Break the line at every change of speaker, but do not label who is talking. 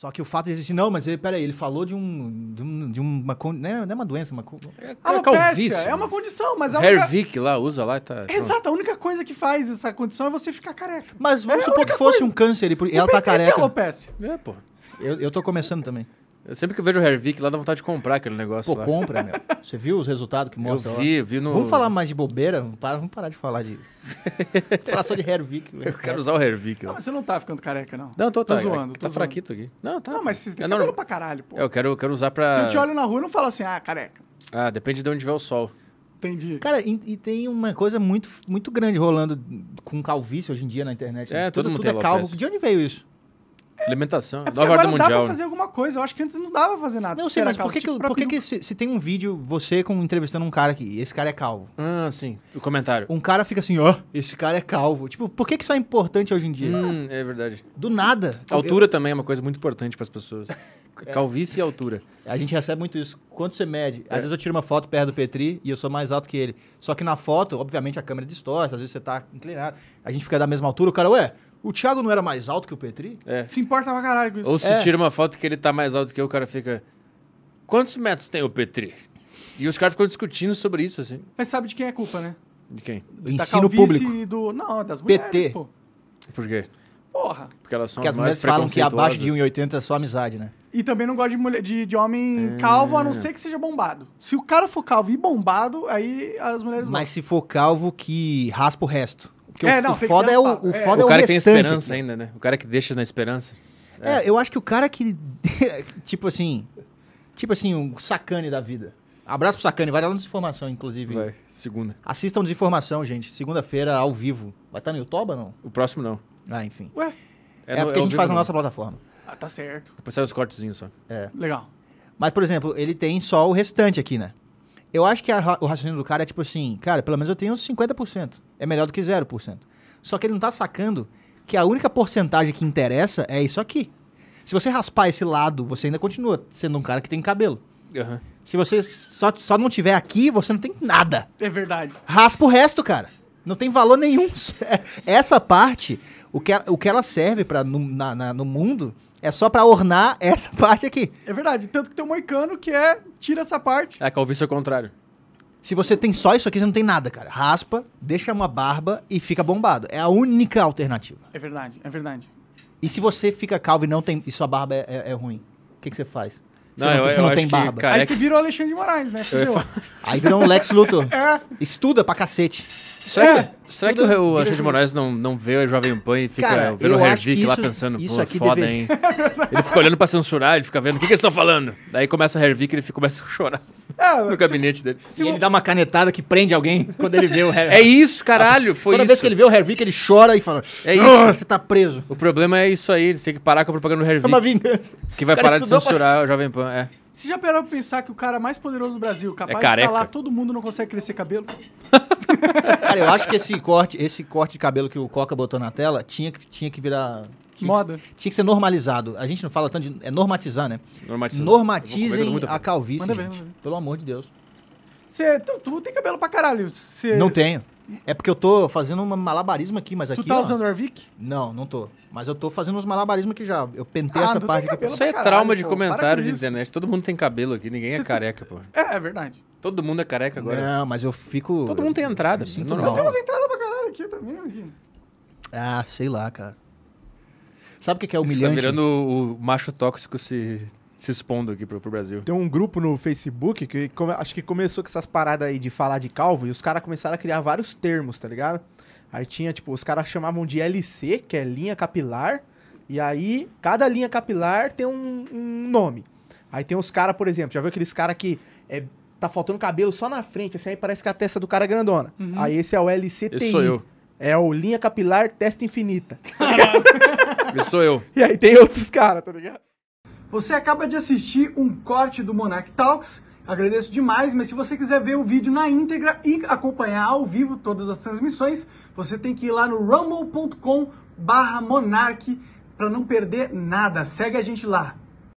Só que o fato de existir, não, mas ele, peraí, ele falou de um. de, um, de uma. Né, não é uma doença, é uma.
É, é calvície. É uma condição, mas. Hair única... Vic
lá, usa lá e tá. Exato,
a única coisa que faz essa condição é você ficar careca. Mas vamos é supor que fosse coisa. um
câncer e ela tá careca. É
alopecia. É,
pô Eu, eu tô começando também. Eu sempre que eu vejo o Hervik lá, dá vontade de comprar aquele negócio. Pô, lá. compra, meu. Você viu os resultados que mostra eu vi, lá? vi no... Vamos falar mais de bobeira? Vamos parar de falar de.
falar só de Hervik. Eu quero usar o Hervik. Não, ah, mas você não tá ficando careca, não. Não, tô, tô tá, é zoando. Tá tô fraquito zoando. aqui. Não, tá. Não, mas você é tem é cabelo não... pra caralho, pô.
Eu quero, quero usar pra. Se eu te olho
na rua, eu não falo assim, ah, careca.
Ah, depende de onde vê o sol.
Entendi. Cara, e, e, tem uma coisa muito, muito grande rolando
com calvície hoje em dia na internet. Né? É, né? todo, mundo tudo é calvo. De onde veio isso? Alimentação. É 9 Mundial. dá pra fazer né?
alguma coisa. Eu acho que antes não dava pra fazer nada. Não sei, mas por que, que, por que, que se, se, tem um vídeo, você
com, entrevistando um cara aqui, esse cara é calvo? Ah, sim. O comentário. Um cara fica assim, ó, oh, esse cara é calvo. Tipo, por que, que isso é importante hoje em dia? Hum, é verdade. Do nada. A altura eu... também é uma coisa muito importante para as pessoas. É. Calvície e altura. A gente recebe muito isso. quando você mede? É. Às vezes eu tiro uma foto perto do Petri e eu sou mais alto que ele. Só que na foto, obviamente, a câmera distorce, às vezes você tá inclinado. A gente fica da mesma altura, o cara, ué, o Thiago não era mais alto que o Petri? É.
Se importa pra caralho com isso. Ou se é. tira
uma foto que ele tá mais alto que eu, o cara fica. Quantos metros tem o Petri? E os caras ficam discutindo sobre isso, assim.
Mas sabe de quem é a culpa, né?
De quem? Do ensino público.
Do... Não, das mulheres, PT. pô. Por quê? Porra.
Porque elas são Porque as mulheres falam que abaixo de 1,80 é só amizade, né?
E também não gosta de, mulher, de, de homem é. calvo, a não ser que seja bombado. Se o cara for calvo e bombado, aí as mulheres Mas
gostam. se for calvo que raspa o resto. Porque é, é, o, não, o é. foda é o, o, foda é, o cara o que tem esperança né? ainda, né? O cara que deixa na esperança.
É, é. eu acho que o
cara que. tipo assim. Tipo assim, um sacane da vida. Abraço pro Sacane, vai lá no Desinformação, inclusive. Vai, segunda. Assistam Desinformação, gente. Segunda-feira, ao vivo. Vai estar tá no YouTube ou não? O próximo não. Ah, enfim. Ué? É, é no, porque é a gente faz na nossa plataforma. Ah, tá certo. Depois sai os cortezinhos só. É. Legal. Mas, por exemplo, ele tem só o restante aqui, né? Eu acho que a, o raciocínio do cara é tipo assim, cara, pelo menos eu tenho uns 50% é melhor do que 0%. Só que ele não está sacando que a única porcentagem que interessa é isso aqui. Se você raspar esse lado, você ainda continua sendo um cara que tem cabelo. Uhum. Se você só, só não tiver aqui, você não tem nada. É verdade. Raspa o resto, cara. Não tem valor nenhum. Essa parte, o que, o que ela serve para no, na, na, no mundo é só para ornar essa parte aqui. É verdade. Tanto que tem um moicano que é tira essa parte. É a calvície ao contrário. Se você tem só isso aqui, você não tem nada, cara. Raspa, deixa uma barba e fica bombado. É a única alternativa. É verdade, é verdade. E se você fica calvo e não tem. E sua barba é, é, é ruim, o que, que você faz? Você não, não, eu, você eu não tem barba. Que, cara, aí é você virou
Alexandre de Moraes, né? Aí virou um Lex Luthor. é.
Estuda pra cacete. Será, é. que, será que o Alexandre de Moraes não, não vê o Jovem Pan e fica cara, vendo o Revic lá pensando, isso pô, aqui foda, deve... hein? ele fica olhando pra censurar, ele fica vendo o que, que eles estão falando. Daí começa o Revic e ele fica, começa a chorar. É, no gabinete dele. Se e ele dá uma canetada que prende alguém quando ele vê o Hervik. É isso, caralho. Foi Toda isso. vez que ele vê o Hervik, ele chora e fala: É isso. Você tá preso. O problema é isso aí. Você tem que parar com a propaganda do Hervik. É uma vingança. Que vai parar de censurar pra... o Jovem Pan. É.
Você já parou pra pensar que o cara mais poderoso do Brasil, é capaz é de falar, tá todo mundo não consegue crescer cabelo?
cara, eu acho que esse corte, esse corte de cabelo que o Coca botou na tela tinha que, tinha que virar que Moda. tinha que ser normalizado. A gente não fala tanto de. É normatizar, né? Normatizar. Normatizem a calvície. Manda gente. Ver, manda Pelo amor de Deus. Cê, tu, tu tem cabelo pra caralho. Cê... Não tenho. É porque eu tô fazendo um malabarismo aqui, mas aqui. Tu tá ó, usando Arvic? Não, não tô. Mas eu tô fazendo uns malabarismos aqui já. Eu pentei ah, essa parte aqui. Isso é trauma de pô, comentário de internet. Todo mundo tem cabelo aqui, ninguém é Cê é careca, tu... pô.
É, é verdade.
Todo mundo é careca agora. Não, mas eu fico. Todo mundo tem entrada, eu, é eu, Eu tenho umas
entradas pra caralho aqui também, aqui. Ah, sei lá, cara. Sabe o que é humilhante? Você tá virando
o, macho tóxico se, se expondo aqui pro, pro Brasil. Tem
um grupo no Facebook que come, acho que começou com essas paradas aí de falar de calvo e os caras começaram a criar vários termos, tá ligado? Aí tinha, tipo, os caras chamavam de LC, que é linha capilar, e aí cada linha capilar tem um, um nome. Aí tem os caras, por exemplo, já viu aqueles caras que é, tá faltando cabelo só na frente, assim, aí parece que a testa do cara é grandona. Uhum. Aí esse é o LCTI. Esse sou eu. É o linha capilar testa infinita. sou eu. E aí tem outros caras, tá ligado? Você acaba de assistir um corte do Monarch Talks. Agradeço demais, mas se você quiser ver o vídeo na íntegra e acompanhar ao vivo todas as transmissões, você tem que ir lá no rumble.com barra Monark para não perder nada. Segue a gente lá.